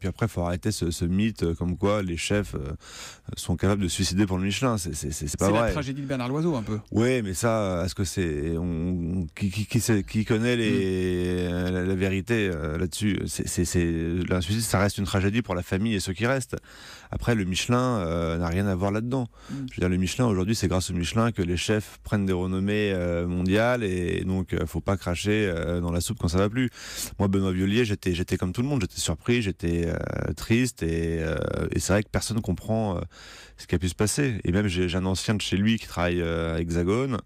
Puis après, il faut arrêter ce, ce mythe euh, comme quoi les chefs euh, sont capables de suicider pour le Michelin. C'est pas vrai. C'est la tragédie de Bernard Loiseau un peu. Oui, mais ça, euh, est-ce que c'est qui, qui, qui, connaît les, mm vérité euh, là-dessus. C'est, ça reste une tragédie pour la famille et ceux qui restent. Après, le Michelin euh, n'a rien à voir là-dedans. Mm. Je veux dire, le Michelin, aujourd'hui, c'est grâce au Michelin que les chefs prennent des renommées euh, mondiales et, donc, faut pas cracher dans la soupe quand ça va plus. Moi, Benoît Violier j'étais, comme tout le monde. J'étais surpris, j'étais triste et, et c'est vrai que personne comprend ce qui a pu se passer. Et même, j'ai, un ancien de chez lui qui travaille à Hexagone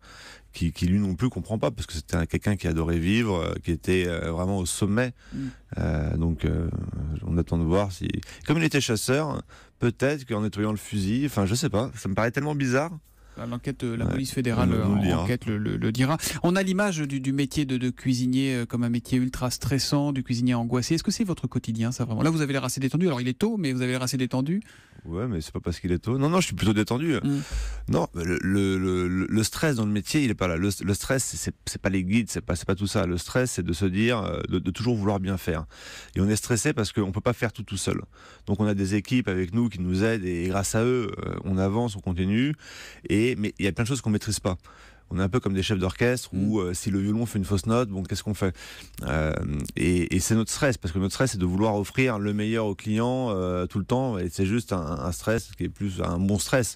qui, lui non plus comprend pas parce que c'était quelqu'un qui adorait vivre, euh, qui était euh, vraiment au sommet. Mm. Euh, donc on attend de voir si, comme il était chasseur, peut-être qu'en nettoyant le fusil, enfin je sais pas, ça me paraît tellement bizarre. Bah, l'enquête, la police fédérale l'enquête le dira. On a l'image du, métier de, cuisinier comme un métier ultra stressant, du cuisinier angoissé. Est-ce que c'est votre quotidien, ça vraiment Là, vous avez l'air assez détendu. Alors, il est tôt, mais vous avez l'air assez détendu. Ouais, mais c'est pas parce qu'il est tôt. Non, non, je suis plutôt détendu. Mm. Non, le, stress dans le métier, il est pas là. Le, stress, c'est pas les guides, c'est pas, pas tout ça. Le stress, c'est de se dire, euh, de, toujours vouloir bien faire. Et on est stressé parce qu'on peut pas faire tout tout seul. Donc on a des équipes avec nous qui nous aident et grâce à eux, euh, on avance, on continue. Et mais il y a plein de choses qu'on maîtrise pas. On est un peu comme des chefs d'orchestre où mm. euh, si le violon fait une fausse note, bon, qu'est-ce qu'on fait Et, c'est notre stress, parce que notre stress, c'est de vouloir offrir le meilleur au client tout le temps, et c'est juste un, un stress qui est plus un bon stress.